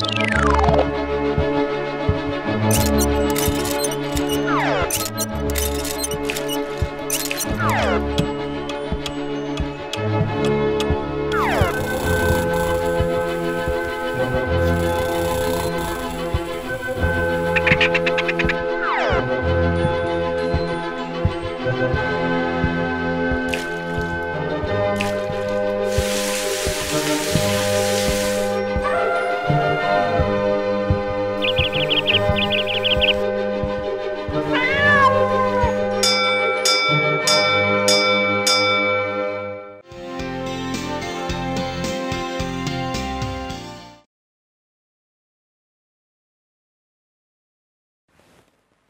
Thank you.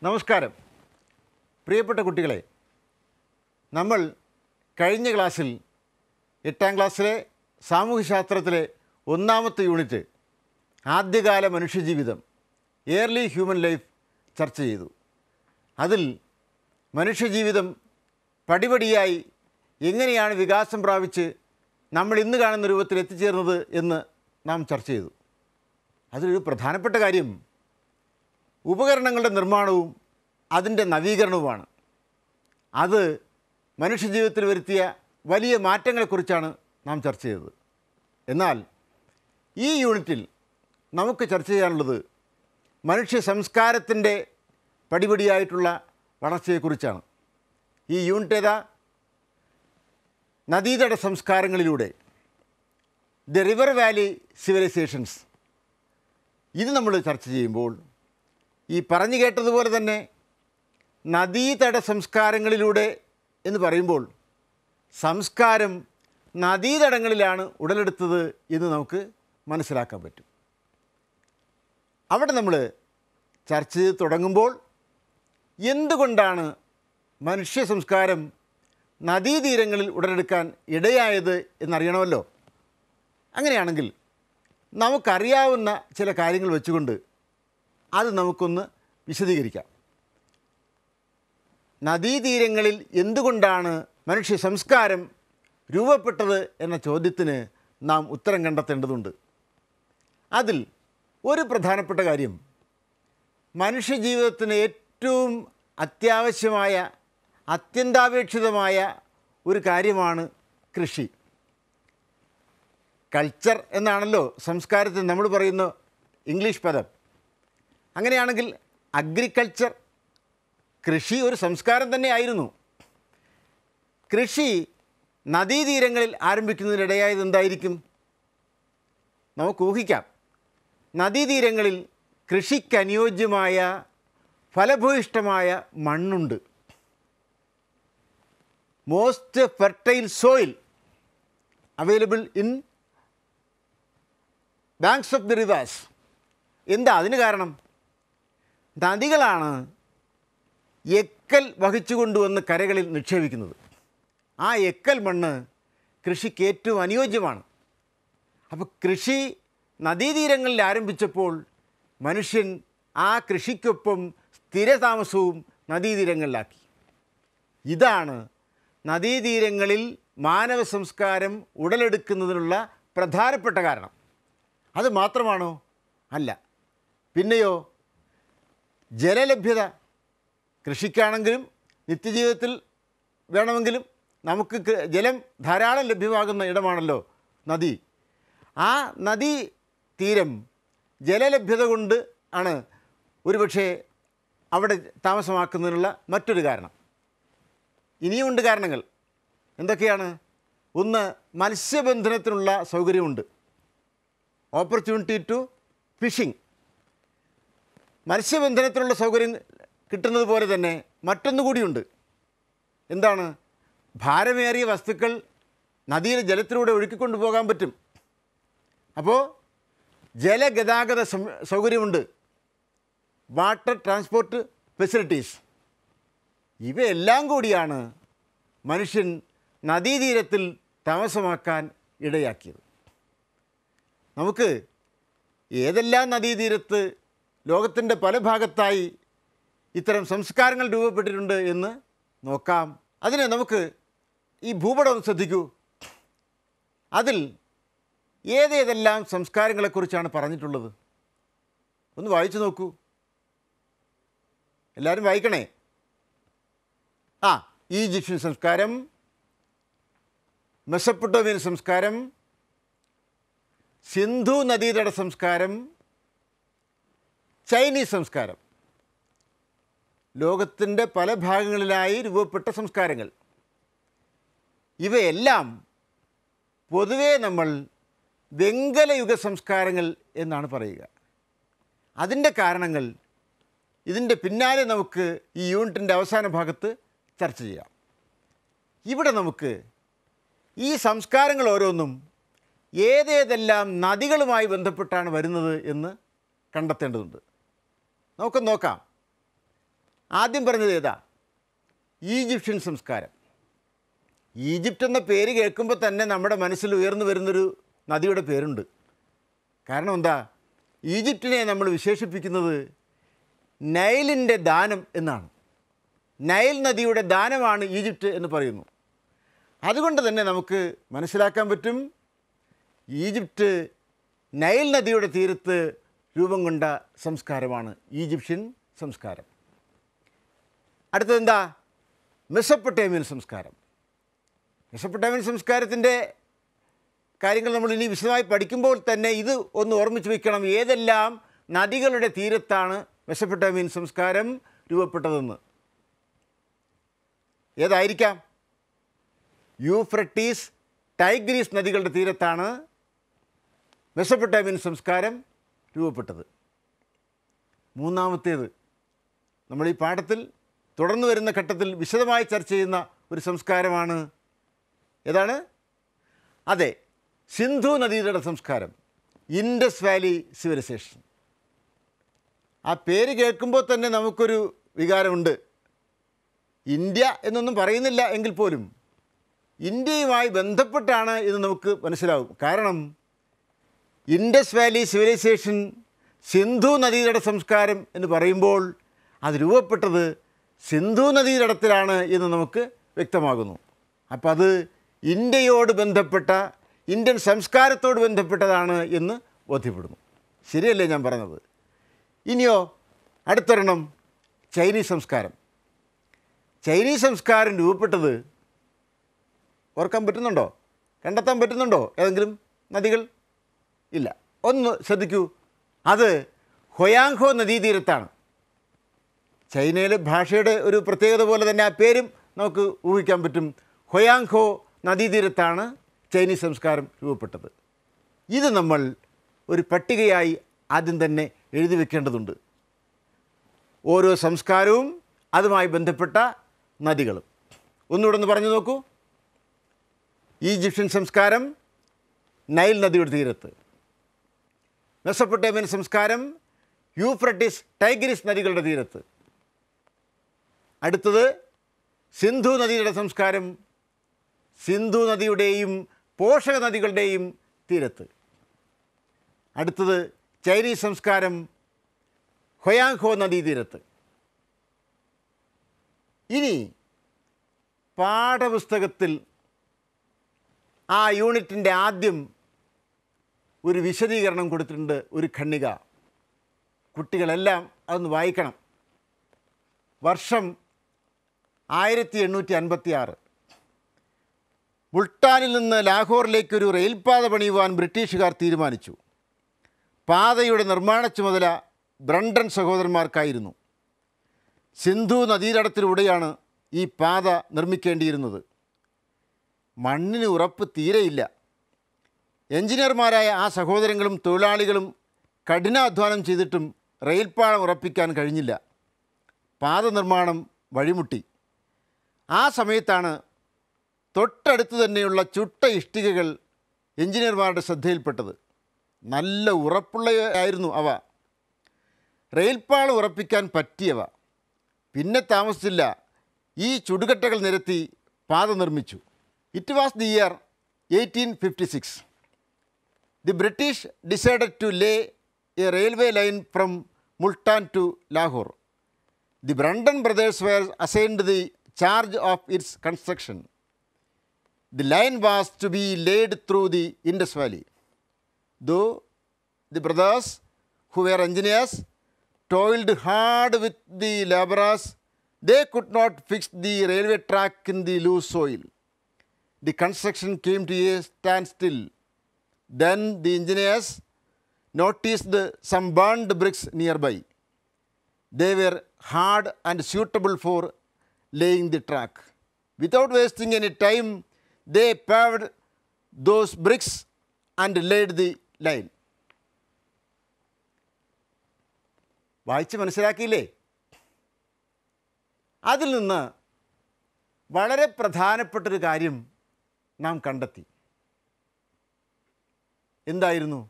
നമസ്കാരം പ്രിയപ്പെട്ട കുട്ടികളെ നമ്മൾ കഴിഞ്ഞ ക്ലാസ്സിൽ എട്ടാം ക്ലാസ്സിലെ സാമൂഹ്യശാസ്ത്രത്തിലെ ഒന്നാമത്തെ യൂണിറ്റ് ആദ്യകാല മനുഷ്യജീവിതം എയർലി ഹ്യൂമൻ ലൈഫ് ചർച്ച ചെയ്തു അതിൽ മനുഷ്യജീവിതം പടിപടിയായി എങ്ങനെയാണ് വികാസം പ്രാപിച്ച് നമ്മൾ ഇന്ന് കാണുന്ന രൂപത്തിൽ എത്തിച്ചേർന്നത് എന്ന് നാം ചർച്ച ചെയ്തു അതിലൊരു പ്രധാനപ്പെട്ട കാര്യം ഉപകരണങ്ങളുടെ നിർമ്മാണവും അതിൻ്റെ നവീകരണവുമാണ് അത് മനുഷ്യജീവിതത്തിൽ വരുത്തിയ വലിയ മാറ്റങ്ങളെക്കുറിച്ചാണ് നാം ചർച്ച ചെയ്തത് എന്നാൽ ഈ യൂണിറ്റിൽ നമുക്ക് ചർച്ച ചെയ്യാനുള്ളത് മനുഷ്യ സംസ്കാരത്തിൻ്റെ പടിപടിയായിട്ടുള്ള വളർച്ചയെക്കുറിച്ചാണ് ഈ യൂണിറ്റ് ഏതാ നദീതട സംസ്കാരങ്ങളിലൂടെ ദ റിവർ വാലി സിവിലൈസേഷൻസ് ഇത് നമ്മൾ ചർച്ച ചെയ്യുമ്പോൾ ഈ പറഞ്ഞു കേട്ടതുപോലെ തന്നെ നദീതട സംസ്കാരങ്ങളിലൂടെ എന്ന് പറയുമ്പോൾ സംസ്കാരം നദീതടങ്ങളിലാണ് ഉടലെടുത്തത് എന്ന് നമുക്ക് മനസ്സിലാക്കാൻ പറ്റും അവിടെ നമ്മൾ ചർച്ച ചെയ്ത് തുടങ്ങുമ്പോൾ എന്തുകൊണ്ടാണ് മനുഷ്യ സംസ്കാരം നദീതീരങ്ങളിൽ ഉടലെടുക്കാൻ ഇടയായത് എന്നറിയണമല്ലോ അങ്ങനെയാണെങ്കിൽ നമുക്കറിയാവുന്ന ചില കാര്യങ്ങൾ വെച്ചുകൊണ്ട് അത് നമുക്കൊന്ന് വിശദീകരിക്കാം നദീതീരങ്ങളിൽ എന്തുകൊണ്ടാണ് മനുഷ്യ സംസ്കാരം രൂപപ്പെട്ടത് എന്ന ചോദ്യത്തിന് നാം ഉത്തരം കണ്ടെത്തേണ്ടതുണ്ട് അതിൽ ഒരു പ്രധാനപ്പെട്ട കാര്യം മനുഷ്യജീവിതത്തിന് ഏറ്റവും അത്യാവശ്യമായ അത്യന്താപേക്ഷിതമായ ഒരു കാര്യമാണ് കൃഷി കൾച്ചർ എന്നാണല്ലോ സംസ്കാരത്തിൽ നമ്മൾ പറയുന്ന ഇംഗ്ലീഷ് പദം അങ്ങനെയാണെങ്കിൽ അഗ്രികൾച്ചർ കൃഷി ഒരു സംസ്കാരം തന്നെയായിരുന്നു കൃഷി നദീതീരങ്ങളിൽ ആരംഭിക്കുന്നതിനിടയായത് എന്തായിരിക്കും നമുക്ക് ഊഹിക്കാം നദീതീരങ്ങളിൽ കൃഷിക്കനുയോജ്യമായ ഫലഭൂയിഷ്ടമായ മണ്ണുണ്ട് most fertile soil available in banks of the rivers എന്താ അതിന് കാരണം നദികളാണ് എക്കൽ വഹിച്ചു കൊണ്ടുവന്ന് കരകളിൽ നിക്ഷേപിക്കുന്നത് ആ എക്കൽ മണ്ണ് കൃഷിക്ക് ഏറ്റവും അനുയോജ്യമാണ് അപ്പോൾ കൃഷി നദീതീരങ്ങളിൽ ആരംഭിച്ചപ്പോൾ മനുഷ്യൻ ആ കൃഷിക്കൊപ്പം സ്ഥിരതാമസവും നദീതീരങ്ങളിലാക്കി ഇതാണ് നദീതീരങ്ങളിൽ മാനവ സംസ്കാരം ഉടലെടുക്കുന്നതിനുള്ള പ്രധാനപ്പെട്ട കാരണം അത് മാത്രമാണോ അല്ല പിന്നെയോ ജലലഭ്യത കൃഷിക്കാണെങ്കിലും നിത്യജീവിതത്തിൽ വേണമെങ്കിലും നമുക്ക് ജലം ധാരാളം ലഭ്യമാകുന്ന ഇടമാണല്ലോ നദി ആ നദീ തീരം ജലലഭ്യത കൊണ്ട് ആണ് ഒരുപക്ഷെ അവിടെ താമസമാക്കുന്നതിനുള്ള മറ്റൊരു കാരണം ഇനിയുമുണ്ട് കാരണങ്ങൾ എന്തൊക്കെയാണ് ഒന്ന് മത്സ്യബന്ധനത്തിനുള്ള സൗകര്യമുണ്ട് ഓപ്പർച്യൂണിറ്റി ടു ഫിഷിംഗ് മത്സ്യബന്ധനത്തിനുള്ള സൗകര്യം കിട്ടുന്നത് പോലെ തന്നെ മറ്റൊന്നു കൂടിയുണ്ട് എന്താണ് ഭാരമേറിയ വസ്തുക്കൾ നദിയിലെ ജലത്തിലൂടെ ഒഴുക്കിക്കൊണ്ടു പോകാൻ പറ്റും അപ്പോൾ ജലഗതാഗത സൗകര്യമുണ്ട് വാട്ടർ ട്രാൻസ്പോർട്ട് ഫെസിലിറ്റീസ് ഇവയെല്ലാം കൂടിയാണ് മനുഷ്യൻ നദീതീരത്തിൽ താമസമാക്കാൻ ഇടയാക്കിയത് നമുക്ക് ഏതെല്ലാം നദീതീരത്ത് ലോകത്തിൻ്റെ പല ഭാഗത്തായി ഇത്തരം സംസ്കാരങ്ങൾ രൂപപ്പെട്ടിട്ടുണ്ട് എന്ന് നോക്കാം അതിനെ നമുക്ക് ഈ ഭൂപടം ശ്രദ്ധിക്കൂ അതിൽ ഏതേതെല്ലാം സംസ്കാരങ്ങളെക്കുറിച്ചാണ് പറഞ്ഞിട്ടുള്ളത് ഒന്ന് വായിച്ചു നോക്കൂ എല്ലാവരും വായിക്കണേ ആ ഈജിപ്ഷ്യൻ സംസ്കാരം മെസ്സപ്പൊട്ടോമിയൻ സംസ്കാരം സിന്ധു നദീതട സംസ്കാരം ചൈനീസ് സംസ്കാരം ലോകത്തിൻ്റെ പല ഭാഗങ്ങളിലായി രൂപപ്പെട്ട സംസ്കാരങ്ങൾ ഇവയെല്ലാം പൊതുവേ നമ്മൾ വെങ്കലയുഗ സംസ്കാരങ്ങൾ എന്നാണ് പറയുക അതിൻ്റെ കാരണങ്ങൾ ഇതിൻ്റെ പിന്നാലെ നമുക്ക് ഈ യൂണിറ്റിൻ്റെ അവസാന ഭാഗത്ത് ചർച്ച ചെയ്യാം ഇവിടെ നമുക്ക് ഈ സംസ്കാരങ്ങൾ ഓരോന്നും ഏതേതെല്ലാം നദികളുമായി ബന്ധപ്പെട്ടാണ് വരുന്നത് എന്ന് കണ്ടെത്തേണ്ടതുണ്ട് നമുക്ക് നോക്കാം ആദ്യം പറഞ്ഞത് ഏതാ ഈജിപ്ഷ്യൻ സംസ്കാരം ഈജിപ്റ്റ് എന്ന പേര് കേൾക്കുമ്പോൾ തന്നെ നമ്മുടെ മനസ്സിൽ ഉയർന്നു വരുന്നൊരു നദിയുടെ പേരുണ്ട് കാരണം എന്താ ഈജിപ്റ്റിനെ നമ്മൾ വിശേഷിപ്പിക്കുന്നത് നൈലിൻ്റെ ദാനം എന്നാണ് നൈൽ നദിയുടെ ദാനമാണ് ഈജിപ്റ്റ് എന്ന് പറയുന്നു അതുകൊണ്ട് തന്നെ നമുക്ക് മനസ്സിലാക്കാൻ പറ്റും ഈജിപ്റ്റ് നൈൽ നദിയുടെ തീരത്ത് രൂപം കൊണ്ട സംസ്കാരമാണ് ഈജിപ്ഷ്യൻ സംസ്കാരം അടുത്തതെന്താ മെസ്സപ്പൊട്ടേമിയൻ സംസ്കാരം മെസ്സപ്പൊട്ടേമിയൻ സംസ്കാരത്തിൻ്റെ കാര്യങ്ങൾ നമ്മൾ ഇനി വിശദമായി പഠിക്കുമ്പോൾ തന്നെ ഇത് ഒന്ന് ഓർമ്മിച്ച് വയ്ക്കണം ഏതെല്ലാം നദികളുടെ തീരത്താണ് മെസ്സപ്പൊട്ടേമിയൻ സംസ്കാരം രൂപപ്പെട്ടതെന്ന് ഏതായിരിക്കാം യൂഫ്രട്ടീസ് ടൈഗ്രീസ് നദികളുടെ തീരത്താണ് മെസ്സപ്പൊട്ടേമിയൻ സംസ്കാരം രൂപപ്പെട്ടത് മൂന്നാമത്തേത് നമ്മൾ ഈ പാഠത്തിൽ തുടർന്നു വരുന്ന ഘട്ടത്തിൽ വിശദമായി ചർച്ച ചെയ്യുന്ന ഒരു സംസ്കാരമാണ് ഏതാണ് അതെ സിന്ധു നദീതട സംസ്കാരം ഇൻഡസ് വാലി സിവിലൈസേഷൻ ആ പേര് കേൾക്കുമ്പോൾ തന്നെ നമുക്കൊരു വികാരമുണ്ട് ഇന്ത്യ എന്നൊന്നും പറയുന്നില്ല എങ്കിൽ പോലും ഇന്ത്യയുമായി ബന്ധപ്പെട്ടാണ് ഇത് നമുക്ക് മനസ്സിലാവും കാരണം ഇൻഡസ് വാലി സിവിലൈസേഷൻ സിന്ധു നദീതട സംസ്കാരം എന്ന് പറയുമ്പോൾ അത് രൂപപ്പെട്ടത് സിന്ധു നദീതടത്തിലാണ് എന്ന് നമുക്ക് വ്യക്തമാകുന്നു അപ്പോൾ അത് ഇന്ത്യയോട് ബന്ധപ്പെട്ട ഇന്ത്യൻ സംസ്കാരത്തോട് ബന്ധപ്പെട്ടതാണ് എന്ന് ബോധ്യപ്പെടുന്നു ശരിയല്ലേ ഞാൻ പറഞ്ഞത് ഇനിയോ അടുത്തൊരെണ്ണം ചൈനീസ് സംസ്കാരം ചൈനീസ് സംസ്കാരം രൂപപ്പെട്ടത് ഓർക്കാൻ പറ്റുന്നുണ്ടോ കണ്ടെത്താൻ പറ്റുന്നുണ്ടോ ഏതെങ്കിലും നദികൾ ഇല്ല ഒന്ന് ശ്രദ്ധിക്കൂ അത് ഹൊയാങ്ഹോ നദീതീരത്താണ് ചൈനയിലെ ഭാഷയുടെ ഒരു പ്രത്യേകത പോലെ തന്നെ ആ പേരും നമുക്ക് ഊഹിക്കാൻ പറ്റും ഹൊയാങ്ഹോ നദീതീരത്താണ് ചൈനീസ് സംസ്കാരം രൂപപ്പെട്ടത് ഇത് നമ്മൾ ഒരു പട്ടികയായി ആദ്യം തന്നെ എഴുതി വെക്കേണ്ടതുണ്ട് ഓരോ സംസ്കാരവും അതുമായി ബന്ധപ്പെട്ട നദികളും ഒന്നുകൂടെ ഒന്ന് പറഞ്ഞു നോക്കൂ ഈജിപ്ഷ്യൻ സംസ്കാരം നൈൽ നദിയുടെ തീരത്ത് മെസ്സപ്പൊട്ടേമിയൻ സംസ്കാരം യൂഫ്രട്ടിസ് ടൈഗ്രിസ് നദികളുടെ തീരത്ത് അടുത്തത് സിന്ധു നദിയുടെ സംസ്കാരം സിന്ധു നദിയുടെയും പോഷക നദികളുടെയും തീരത്ത് അടുത്തത് ചൈനീസ് സംസ്കാരം ഹൊയാങ്ഹോ നദീതീരത്ത് ഇനി പാഠപുസ്തകത്തിൽ ആ യൂണിറ്റിൻ്റെ ആദ്യം ഒരു വിശദീകരണം കൊടുത്തിട്ടുണ്ട് ഒരു ഖണ്ണിക കുട്ടികളെല്ലാം അതൊന്ന് വായിക്കണം വർഷം ആയിരത്തി എണ്ണൂറ്റി അൻപത്തി ആറ് ബുൾട്ടാനിൽ നിന്ന് ലാഹോറിലേക്ക് ഒരു റെയിൽപാത പണിയുവാൻ ബ്രിട്ടീഷുകാർ തീരുമാനിച്ചു പാതയുടെ നിർമ്മാണ ചുമതല ബ്രണ്ടൻ സഹോദരന്മാർക്കായിരുന്നു സിന്ധു നദീതടത്തിലൂടെയാണ് ഈ പാത നിർമ്മിക്കേണ്ടിയിരുന്നത് മണ്ണിന് ഉറപ്പ് തീരെയില്ല എഞ്ചിനീയർമാരായ ആ സഹോദരങ്ങളും തൊഴിലാളികളും കഠിനാധ്വാനം ചെയ്തിട്ടും റെയിൽപ്പാളം ഉറപ്പിക്കാൻ കഴിഞ്ഞില്ല പാത നിർമ്മാണം വഴിമുട്ടി ആ സമയത്താണ് തൊട്ടടുത്ത് തന്നെയുള്ള ചുട്ട ഇഷ്ടികകൾ എഞ്ചിനീയർമാരുടെ ശ്രദ്ധയിൽപ്പെട്ടത് നല്ല ഉറപ്പുള്ളയായിരുന്നു അവ റെയിൽപ്പാളം ഉറപ്പിക്കാൻ പറ്റിയവ പിന്നെ താമസിച്ചില്ല ഈ ചുടുകട്ടകൾ നിരത്തി പാത നിർമ്മിച്ചു it was the year eighteen fifty six the British decided to lay a railway line from Multan to Lahore. The Brandon brothers were assigned the charge of its construction. The line was to be laid through the Indus Valley. Though the brothers, who were engineers, toiled hard with the laborers, they could not fix the railway track in the loose soil. The construction came to a standstill Then the engineers noticed some burned bricks nearby. They were hard and suitable for laying the track. Without wasting any time, they paved those bricks and laid the line. വായിച്ച് മനസ്സിലാക്കിയില്ലേ അതിൽ നിന്ന് വളരെ പ്രധാനപ്പെട്ടൊരു കാര്യം നാം കണ്ടെത്തി എന്തായിരുന്നു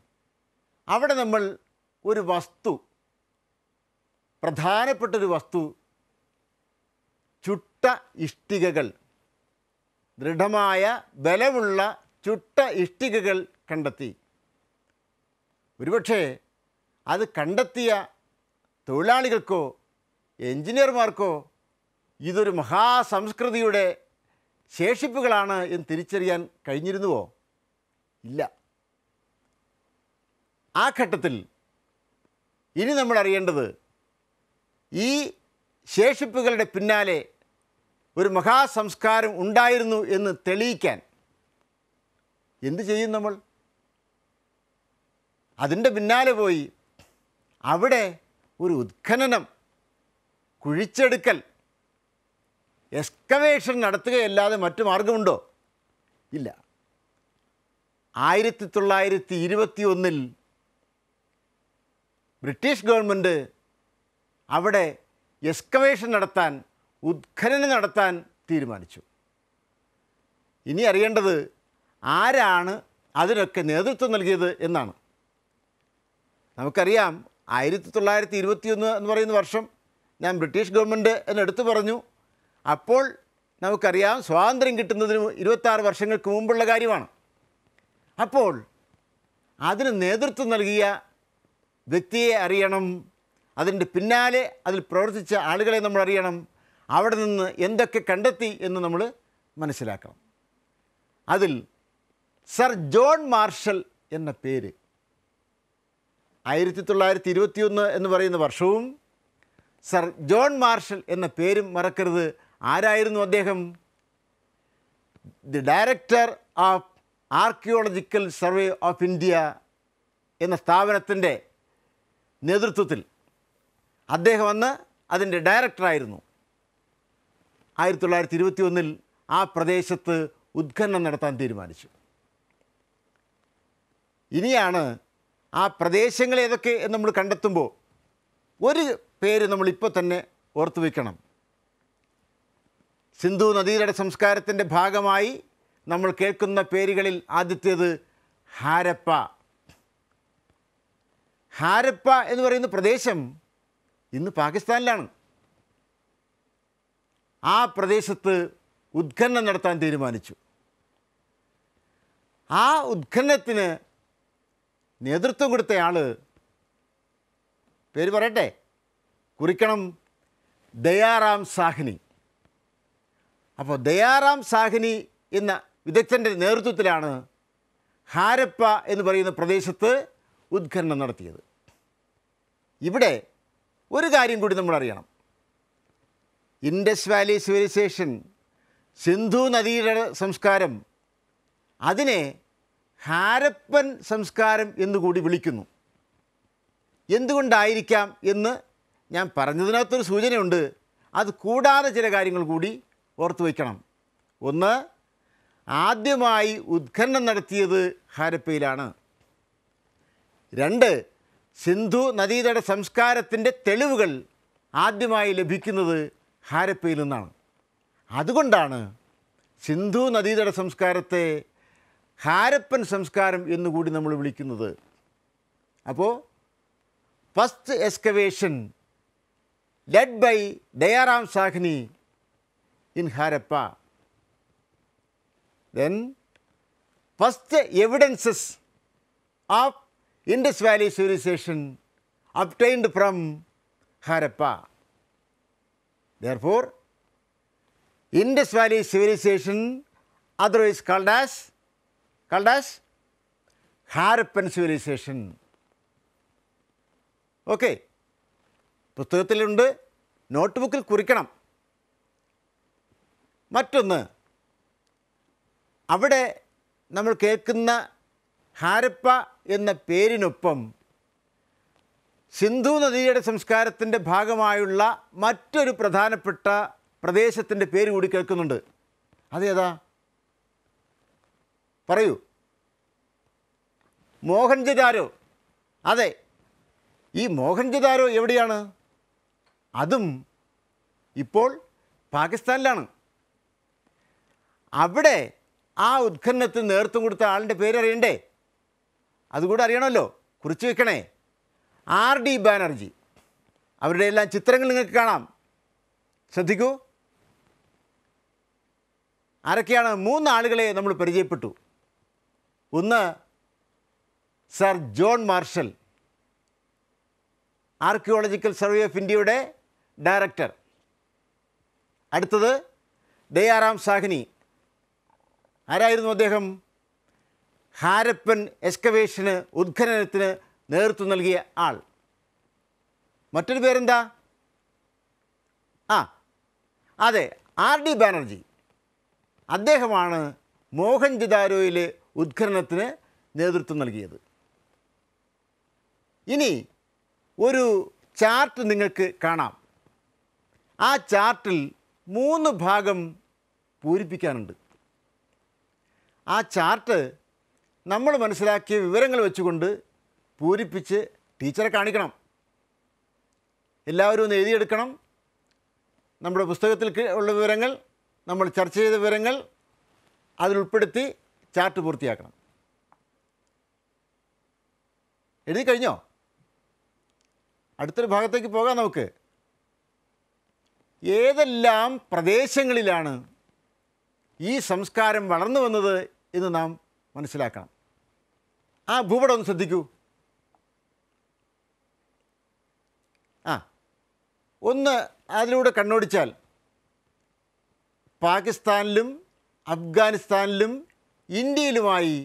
അവിടെ നമ്മൾ ഒരു വസ്തു പ്രധാനപ്പെട്ടൊരു വസ്തു ചുട്ട ഇഷ്ടികകൾ ദൃഢമായ ബലമുള്ള ചുട്ട ഇഷ്ടികകൾ കണ്ടെത്തി ഒരുപക്ഷേ അത് കണ്ടെത്തിയ തൊഴിലാളികൾക്കോ എഞ്ചിനീയർമാർക്കോ ഇതൊരു മഹാസംസ്കൃതിയുടെ ശേഷിപ്പുകളാണ് എന്ന് തിരിച്ചറിയാൻ കഴിഞ്ഞിരുന്നുവോ ഇല്ല ആ ഘട്ടത്തിൽ ഇനി നമ്മൾ അറിയേണ്ടത് ഈ ശേഷിപ്പുകളുടെ പിന്നാലെ ഒരു മഹാസംസ്കാരം ഉണ്ടായിരുന്നു എന്ന് തെളിയിക്കാൻ എന്തു ചെയ്യും നമ്മൾ അതിൻ്റെ പിന്നാലെ പോയി അവിടെ ഒരു ഉത്ഖനനം കുഴിച്ചെടുക്കൽ എക്സ്കവേഷൻ നടത്തുകയല്ലാതെ മറ്റു മാർഗമുണ്ടോ ഇല്ല ആയിരത്തി തൊള്ളായിരത്തി ഇരുപത്തി ഒന്നിൽ ബ്രിട്ടീഷ് ഗവൺമെൻറ് അവിടെ എക്സ്കവേഷൻ നടത്താൻ ഉത്ഖനനം നടത്താൻ തീരുമാനിച്ചു ഇനി അറിയേണ്ടത് ആരാണ് അതിനൊക്കെ നേതൃത്വം നൽകിയത് എന്നാണ് നമുക്കറിയാം ആയിരത്തി തൊള്ളായിരത്തി ഇരുപത്തിയൊന്ന് എന്ന് പറയുന്ന വർഷം ഞാൻ ബ്രിട്ടീഷ് ഗവൺമെൻറ് എന്നെടുത്തു പറഞ്ഞു അപ്പോൾ നമുക്കറിയാം സ്വാതന്ത്ര്യം കിട്ടുന്നതിന് ഇരുപത്താറ് വർഷങ്ങൾക്ക് മുമ്പുള്ള കാര്യമാണ് അപ്പോൾ അതിന് നേതൃത്വം നൽകിയ വ്യക്തിയെ അറിയണം അതിൻ്റെ പിന്നാലെ അതിൽ പ്രവർത്തിച്ച ആളുകളെ നമ്മൾ അറിയണം അവിടെ നിന്ന് എന്തൊക്കെ കണ്ടെത്തി എന്ന് നമ്മൾ മനസ്സിലാക്കണം അതിൽ സർ ജോൺ മാർഷൽ എന്ന പേര് ആയിരത്തി തൊള്ളായിരത്തി ഇരുപത്തിയൊന്ന് എന്ന് പറയുന്ന വർഷവും സർ ജോൺ മാർഷൽ എന്ന പേരും മറക്കരുത് ആരായിരുന്നു അദ്ദേഹം the director of Archaeological Survey of India എന്ന സ്ഥാപനത്തിൻ്റെ നേതൃത്വത്തിൽ അദ്ദേഹം അന്ന് അതിൻ്റെ ഡയറക്ടറായിരുന്നു ആയിരത്തി തൊള്ളായിരത്തി ഇരുപത്തി ഒന്നിൽ ആ പ്രദേശത്ത് ഉദ്ഘനം നടത്താൻ തീരുമാനിച്ചു ഇനിയാണ് ആ പ്രദേശങ്ങൾ ഏതൊക്കെ എന്ന് നമ്മൾ കണ്ടെത്തുമ്പോൾ ഒരു പേര് നമ്മളിപ്പോൾ തന്നെ ഓർത്തു വയ്ക്കണം സിന്ധു നദീതട സംസ്കാരത്തിൻ്റെ ഭാഗമായി നമ്മൾ കേൾക്കുന്ന പേരുകളിൽ ആദ്യത്തേത് ഹാരപ്പ ഹാരപ്പ എന്ന് പറയുന്ന പ്രദേശം ഇന്ന് പാകിസ്ഥാനിലാണ് ആ പ്രദേശത്ത് ഉത്ഖനനം നടത്താൻ തീരുമാനിച്ചു ആ ഉത്ഖനനത്തിന് നേതൃത്വം കൊടുത്തയാൾ പേര് പറയട്ടെ കുറിക്കണം ദയാറാം സാഹ്നി അപ്പോൾ ദയാറാം സാഹ്നി എന്ന വിദഗ്ധൻ്റെ നേതൃത്വത്തിലാണ് ഹാരപ്പ എന്ന് പറയുന്ന പ്രദേശത്ത് ഉദ്ഘനം നടത്തിയത് ഇവിടെ ഒരു കാര്യം കൂടി നമ്മൾ അറിയണം ഇൻഡസ് വാലി സിവിലൈസേഷൻ സിന്ധു നദിയുടെ സംസ്കാരം അതിനെ ഹാരപ്പൻ സംസ്കാരം എന്നുകൂടി വിളിക്കുന്നു എന്തുകൊണ്ടായിരിക്കാം എന്ന് ഞാൻ പറഞ്ഞതിനകത്തൊരു സൂചനയുണ്ട് അത് കൂടാതെ ചില കാര്യങ്ങൾ കൂടി ഓർത്തു വയ്ക്കണം ഒന്ന് ആദ്യമായി ഉദ്ഘനനം നടത്തിയത് ഹാരപ്പയിലാണ് രണ്ട് സിന്ധു നദീതട സംസ്കാരത്തിൻ്റെ തെളിവുകൾ ആദ്യമായി ലഭിക്കുന്നത് ഹാരപ്പയിൽ നിന്നാണ് അതുകൊണ്ടാണ് സിന്ധു നദീതട സംസ്കാരത്തെ ഹാരപ്പൻ സംസ്കാരം എന്നുകൂടി നമ്മൾ വിളിക്കുന്നത് അപ്പോൾ first excavation led by Dayaram Sahni in Harappa then first evidences of Indus Valley civilization obtained from Harappa. Therefore, Indus Valley civilization, otherwise called as, called as Harappan civilization. Okay പുസ്തകത്തിലുണ്ട് നോട്ട് ബുക്കിൽ കുറിക്കണം മറ്റൊന്ന് അവിടെ നമ്മൾ കേൾക്കുന്ന ഹാരപ്പ എന്ന പേരിനൊപ്പം സിന്ധു നദിയുടെ സംസ്കാരത്തിൻ്റെ ഭാഗമായുള്ള മറ്റൊരു പ്രധാനപ്പെട്ട പ്രദേശത്തിൻ്റെ പേര് കൂടി കേൾക്കുന്നുണ്ട് അതേതാ പറയൂ മോഹൻജദാരോ അതെ ഈ മോഹൻജദാരോ എവിടെയാണ് അതും ഇപ്പോൾ പാകിസ്ഥാനിലാണ് അവിടെ ആ ഉത്ഖനനത്തിന് നേതൃത്വം കൊടുത്ത ആളിൻ്റെ പേരറിയണ്ടേ അതുകൂടെ അറിയണമല്ലോ കുറിച്ച് വെക്കണേ ആർ ഡി ബാനർജി അവരുടെ എല്ലാം ചിത്രങ്ങൾ നിങ്ങൾക്ക് കാണാം ശ്രദ്ധിക്കൂ ആരൊക്കെയാണ് മൂന്നാളുകളെ നമ്മൾ പരിചയപ്പെട്ടു ഒന്ന് sir John Marshall Archaeological Survey of ഇന്ത്യയുടെ ഡയറക്ടർ അടുത്തത് ദയാറാം സാഹ്നി ആരായിരുന്നു അദ്ദേഹം ഹാരപ്പൻ എക്സ്കവേഷന് ഉദ്ഖനനത്തിന് നേതൃത്വം നൽകിയ ആൾ മറ്റൊരു പേരെന്താ ആ അതെ ആർ ഡി ബാനർജി അദ്ദേഹമാണ് മോഹൻജദാരോയിലെ ഉദ്ഘനനത്തിന് നേതൃത്വം നൽകിയത് ഇനി ഒരു ചാർട്ട് നിങ്ങൾക്ക് കാണാം ആ ചാർട്ടിൽ മൂന്ന് ഭാഗം പൂരിപ്പിക്കാനുണ്ട് ആ ചാർട്ട് നമ്മൾ മനസ്സിലാക്കിയ വിവരങ്ങൾ വെച്ചുകൊണ്ട് പൂരിപ്പിച്ച് ടീച്ചറെ കാണിക്കണം എല്ലാവരും ഒന്ന് എഴുതിയെടുക്കണം നമ്മുടെ പുസ്തകത്തിൽ ഉള്ള വിവരങ്ങൾ നമ്മൾ ചർച്ച ചെയ്ത വിവരങ്ങൾ അതിലുൾപ്പെടുത്തി ചാർട്ട് പൂർത്തിയാക്കണം എഴുതി കഴിഞ്ഞോ അടുത്തൊരു ഭാഗത്തേക്ക് പോകാം നമുക്ക് ഏതെല്ലാം പ്രദേശങ്ങളിലാണ് ഈ സംസ്കാരം വളർന്നു വന്നത് എന്ന് നാം മനസ്സിലാക്കണം ആ ഭൂപടം ഒന്ന് ശ്രദ്ധിക്കൂ ആ ഒന്ന് അതിലൂടെ കണ്ണോടിച്ചാൽ പാകിസ്ഥാനിലും അഫ്ഗാനിസ്ഥാനിലും ഇന്ത്യയിലുമായി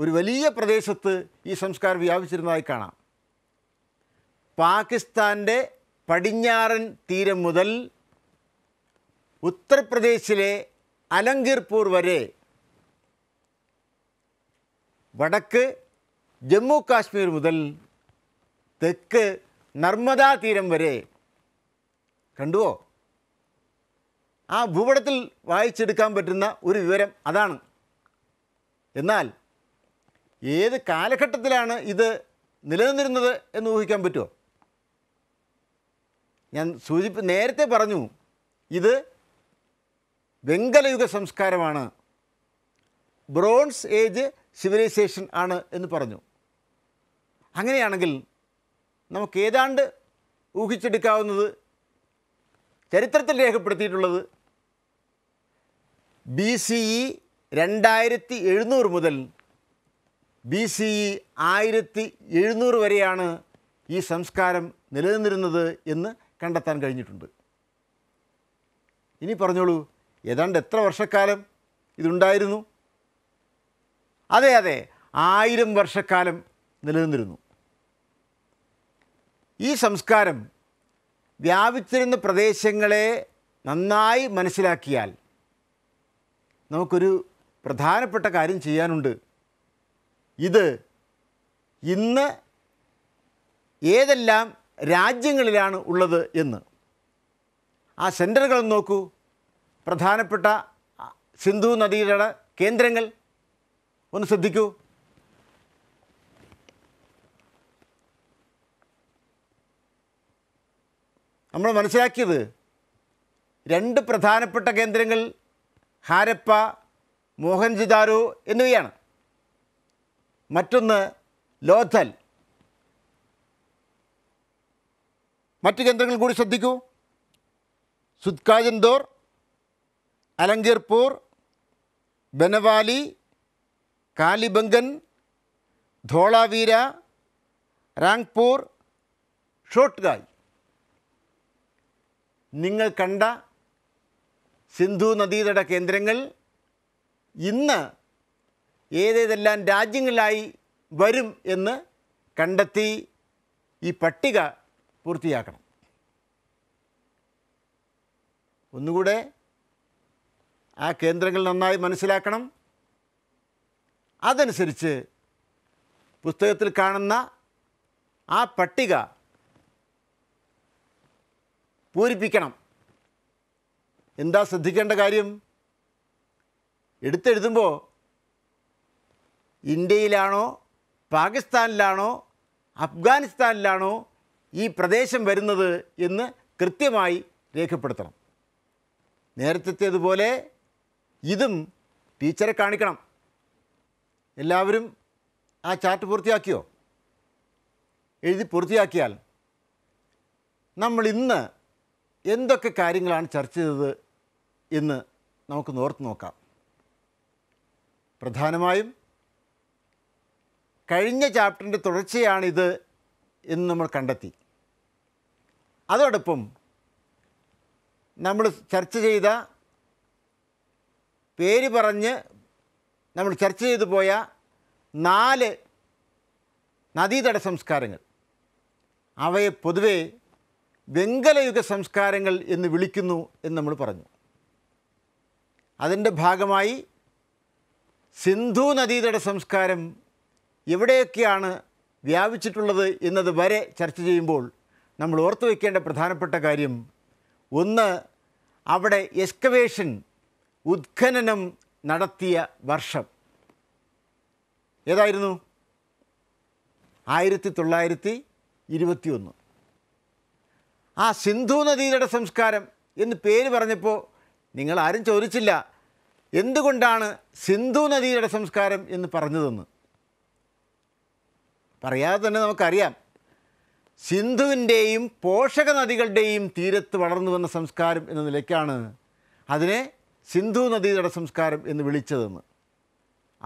ഒരു വലിയ പ്രദേശത്ത് ഈ സംസ്കാരം വ്യാപിച്ചിരുന്നതായി കാണാം പാകിസ്ഥാൻ്റെ പടിഞ്ഞാറൻ തീരം മുതൽ ഉത്തർപ്രദേശിലെ അലങ്കീർപൂർ വരെ വടക്ക് ജമ്മു കാശ്മീർ മുതൽ തെക്ക് നർമ്മദാ തീരം വരെ കണ്ടുവോ ആ ഭൂപടത്തിൽ വായിച്ചെടുക്കാൻ പറ്റുന്ന ഒരു വിവരം അതാണ് എന്നാൽ ഏത് കാലഘട്ടത്തിലാണ് ഇത് നിലനിന്നിരുന്നത് എന്ന് ഊഹിക്കാൻ പറ്റുമോ ഞാൻ സൂചിപ്പ് നേരത്തെ പറഞ്ഞു ഇത് വെങ്കലയുഗ സംസ്കാരമാണ് ബ്രോൺസ് ഏജ് സിവിലൈസേഷൻ ആണ് എന്ന് പറഞ്ഞു അങ്ങനെയാണെങ്കിൽ നമുക്ക് ഏതാണ്ട് ഊഹിച്ചെടുക്കാവുന്നത് ചരിത്രത്തിൽ രേഖപ്പെടുത്തിയിട്ടുള്ളത് ബി സി ഇ രണ്ടായിരത്തി എഴുന്നൂറ് മുതൽ ബി സി ഇ ആയിരത്തി എഴുന്നൂറ് വരെയാണ് ഈ സംസ്കാരം നിലനിന്നിരുന്നത് എന്ന് കണ്ടെത്താൻ കഴിഞ്ഞിട്ടുണ്ട് ഇനി പറഞ്ഞോളൂ ഏതാണ്ട് എത്ര വർഷക്കാലം ഇതുണ്ടായിരുന്നു അതെ അതെ ആയിരം വർഷക്കാലം നിലനിന്നിരുന്നു ഈ സംസ്കാരം വ്യാപിച്ചിരുന്ന പ്രദേശങ്ങളെ നന്നായി മനസ്സിലാക്കിയാൽ നമുക്കൊരു പ്രധാനപ്പെട്ട കാര്യം ചെയ്യാനുണ്ട് ഇത് ഇന്ന് ഏതെല്ലാം രാജ്യങ്ങളിലാണ് ഉള്ളത് എന്ന് ആ സെൻറ്ററുകൾ നോക്കൂ പ്രധാനപ്പെട്ട സിന്ധു നദിയുടെ കേന്ദ്രങ്ങൾ ഒന്ന് ശ്രദ്ധിക്കൂ നമ്മൾ മനസ്സിലാക്കിയത് രണ്ട് പ്രധാനപ്പെട്ട കേന്ദ്രങ്ങൾ ഹാരപ്പ മോഹൻജിദാരോ എന്നിവയാണ് മറ്റൊന്ന് ലോഥൽ മറ്റു കേന്ദ്രങ്ങൾ കൂടി ശ്രദ്ധിക്കൂ സുത്കാജന്തോർ അലങ്കീർപൂർ ബനവാലി കാലിബംഗൻ ധോളാവീര റാങ്പൂർ ഷോട്ട്ഗായ് നിങ്ങൾ കണ്ട സിന്ധു നദീതട കേന്ദ്രങ്ങൾ ഇന്ന് ഏതേതെല്ലാം രാജ്യങ്ങളായി വരും എന്ന് കണ്ടെത്തി ഈ പട്ടിക പൂർത്തിയാക്കണം ഒന്നുകൂടെ ആ കേന്ദ്രങ്ങൾ നന്നായി മനസ്സിലാക്കണം അതനുസരിച്ച് പുസ്തകത്തിൽ കാണുന്ന ആ പട്ടിക പൂരിപ്പിക്കണം എന്താ ശ്രദ്ധിക്കേണ്ട കാര്യം എടുത്തെഴുതുമ്പോൾ ഇന്ത്യയിലാണോ പാകിസ്ഥാനിലാണോ അഫ്ഗാനിസ്ഥാനിലാണോ ഈ പ്രദേശം വരുന്നത് എന്ന് കൃത്യമായി രേഖപ്പെടുത്തണം നേരത്തെത്തേതുപോലെ ഇതും ടീച്ചറെ കാണിക്കണം എല്ലാവരും ആ ചാർട്ട് പൂർത്തിയാക്കിയോ എഴുതി പൂർത്തിയാക്കിയാൽ നമ്മൾ ഇന്ന് എന്തൊക്കെ കാര്യങ്ങളാണ് ചർച്ച ചെയ്തത് എന്ന് നമുക്ക് നോർത്ത് നോക്കാം പ്രധാനമായും കഴിഞ്ഞ ചാപ്റ്ററിൻ്റെ തുടർച്ചയാണിത് എന്ന് നമ്മൾ കണ്ടെത്തി അതോടൊപ്പം നമ്മൾ ചർച്ച ചെയ്ത പേര് പറഞ്ഞ് നമ്മൾ ചർച്ച ചെയ്തു പോയ നാല് നദീതട സംസ്കാരങ്ങൾ അവയെ പൊതുവെ വെങ്കലയുഗ സംസ്കാരങ്ങൾ എന്ന് വിളിക്കുന്നു എന്ന് നമ്മൾ പറഞ്ഞു അതിൻ്റെ ഭാഗമായി സിന്ധു നദീതട സംസ്കാരം എവിടെയൊക്കെയാണ് വ്യാപിച്ചിട്ടുള്ളത് എന്നത് വരെ ചർച്ച ചെയ്യുമ്പോൾ നമ്മൾ ഓർത്തു വയ്ക്കേണ്ട പ്രധാനപ്പെട്ട കാര്യം ഒന്ന് അവിടെ എക്സ്കവേഷൻ ഉത്ഖനനം നടത്തിയ വർഷം ഏതായിരുന്നു ആയിരത്തി തൊള്ളായിരത്തി ഇരുപത്തി ഒന്ന് ആ സിന്ധു നദീതട സംസ്കാരം എന്ന് പേര് പറഞ്ഞപ്പോൾ നിങ്ങൾ ആരും ചോദിച്ചില്ല എന്തുകൊണ്ടാണ് സിന്ധു നദീതട സംസ്കാരം എന്ന് പറഞ്ഞതെന്ന് പറയാതെ തന്നെ നമുക്കറിയാം സിന്ധുവിൻ്റെയും പോഷക നദികളുടെയും തീരത്ത് വളർന്നു വന്ന സംസ്കാരം എന്ന നിലയ്ക്കാണ് അതിനെ സിന്ധു നദീതട സംസ്കാരം എന്ന് വിളിച്ചതെന്ന്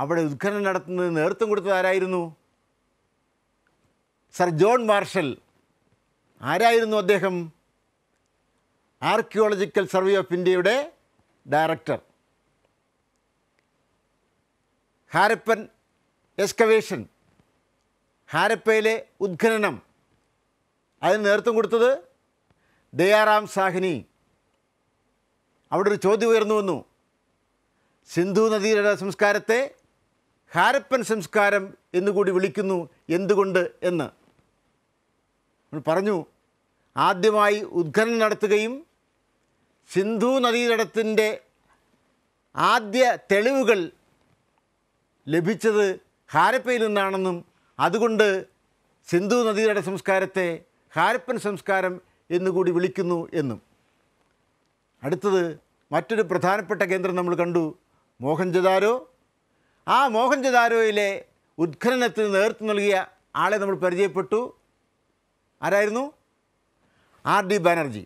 അവിടെ ഉദ്ഘാടനം നടത്തുന്നത് നേതൃത്വം കൊടുത്തത് ആരായിരുന്നു സർ ജോൺ മാർഷൽ ആരായിരുന്നു അദ്ദേഹം ആർക്കിയോളജിക്കൽ സർവേ ഓഫ് ഇന്ത്യയുടെ ഡയറക്ടർ ഹാരപ്പൻ എസ്കവേഷൻ ഹാരപ്പയിലെ ഉത്ഖനനം അതിന് നേതൃത്വം കൊടുത്തത് ദയാറാം സാഹ്നി അവിടെ ഒരു ചോദ്യം ഉയർന്നു വന്നു സിന്ധു നദിയുടെ സംസ്കാരത്തെ ഹാരപ്പൻ സംസ്കാരം എന്നുകൂടി വിളിക്കുന്നു എന്തുകൊണ്ട് എന്ന് നമ്മൾ പറഞ്ഞു ആദ്യമായി ഉദ്ഘനം നടത്തുകയും സിന്ധു നദീതടത്തിൻ്റെ ആദ്യ തെളിവുകൾ ലഭിച്ചത് ഹാരപ്പയിൽ നിന്നാണെന്നും അതുകൊണ്ട് സിന്ധു നദീതട സംസ്കാരത്തെ ഹാരപ്പൻ സംസ്കാരം എന്നുകൂടി വിളിക്കുന്നു എന്നും അടുത്തത് മറ്റൊരു പ്രധാനപ്പെട്ട കേന്ദ്രം നമ്മൾ കണ്ടു മോഹൻജദാരോ ആ മോഹൻജദാരോയിലെ ഉദ്ഘനനത്തിന് നേതൃത്വം നൽകിയ ആളെ നമ്മൾ പരിചയപ്പെട്ടു ആരായിരുന്നു ആർ ഡി ബാനർജി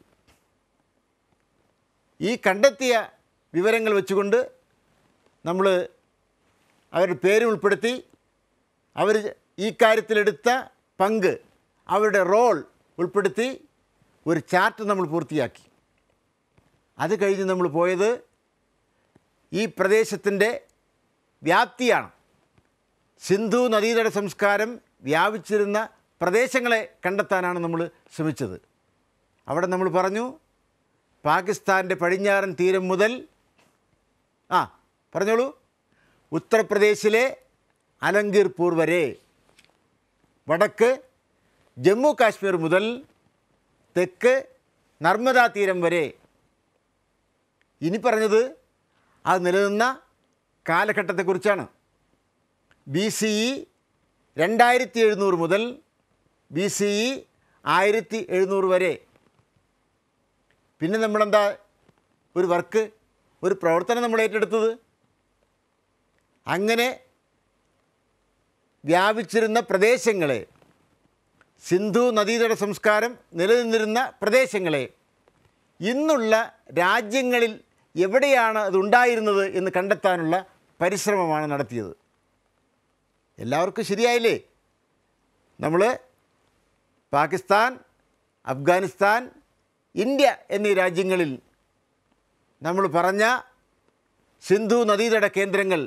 ഈ കണ്ടെത്തിയ വിവരങ്ങൾ വെച്ചുകൊണ്ട് നമ്മൾ അവരുടെ പേര് ഉൾപ്പെടുത്തി അവർ ഈ കാര്യത്തിലെടുത്ത പങ്ക് അവരുടെ റോൾ ഉൾപ്പെടുത്തി ഒരു ചാർട്ട് നമ്മൾ പൂർത്തിയാക്കി അത് കഴിഞ്ഞ് നമ്മൾ പോയത് ഈ പ്രദേശത്തിൻ്റെ വ്യാപ്തിയാണ് സിന്ധു നദീതട സംസ്കാരം വ്യാപിച്ചിരുന്ന പ്രദേശങ്ങളെ കണ്ടെത്താനാണ് നമ്മൾ ശ്രമിച്ചത് അവിടെ നമ്മൾ പറഞ്ഞു പാകിസ്ഥാൻ്റെ പടിഞ്ഞാറൻ തീരം മുതൽ ആ പറഞ്ഞോളൂ ഉത്തർപ്രദേശിലെ അലങ്കീർപൂർ വരെ വടക്ക് ജമ്മു കാശ്മീർ മുതൽ തെക്ക് നർമ്മദാ തീരം വരെ ഇനി പറഞ്ഞത് അത് നിലനിന്ന കാലഘട്ടത്തെക്കുറിച്ചാണ് ബി സി ഇ രണ്ടായിരത്തി എഴുന്നൂറ് മുതൽ ബി സി ഇ ആയിരത്തി എഴുന്നൂറ് വരെ പിന്നെ നമ്മളെന്താ ഒരു വർക്ക് ഒരു പ്രവർത്തനം നമ്മൾ ഏറ്റെടുത്തത് അങ്ങനെ വ്യാപിച്ചിരുന്ന പ്രദേശങ്ങളെ സിന്ധു നദീതട സംസ്കാരം നിലനിന്നിരുന്ന പ്രദേശങ്ങളെ ഇന്നുള്ള രാജ്യങ്ങളിൽ എവിടെയാണ് അതുണ്ടായിരുന്നത് എന്ന് കണ്ടെത്താനുള്ള പരിശ്രമമാണ് നടത്തിയത് എല്ലാവർക്കും ശരിയായില്ലേ നമ്മൾ പാകിസ്ഥാൻ അഫ്ഗാനിസ്ഥാൻ ഇന്ത്യ എന്നീ രാജ്യങ്ങളിൽ നമ്മൾ പറഞ്ഞ സിന്ധു നദീതട കേന്ദ്രങ്ങൾ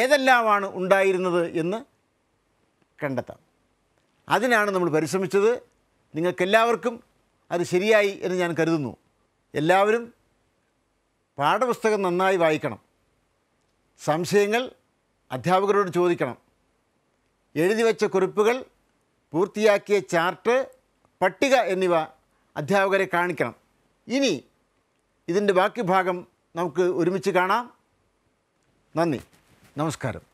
ഏതെല്ലാമാണ് ഉണ്ടായിരുന്നത് എന്ന് കണ്ടെത്താം അതിനാണ് നമ്മൾ പരിശ്രമിച്ചത് നിങ്ങൾക്കെല്ലാവർക്കും അത് ശരിയായി എന്ന് ഞാൻ കരുതുന്നു എല്ലാവരും പാഠപുസ്തകം നന്നായി വായിക്കണം സംശയങ്ങൾ അധ്യാപകരോട് ചോദിക്കണം എഴുതി വച്ച കുറിപ്പുകൾ പൂർത്തിയാക്കിയ ചാർട്ട് പട്ടിക എന്നിവ അധ്യാപകരെ കാണിക്കണം ഇനി ഇതിൻ്റെ ബാക്കി ഭാഗം നമുക്ക് ഒരുമിച്ച് കാണാം നന്ദി നമസ്കാരം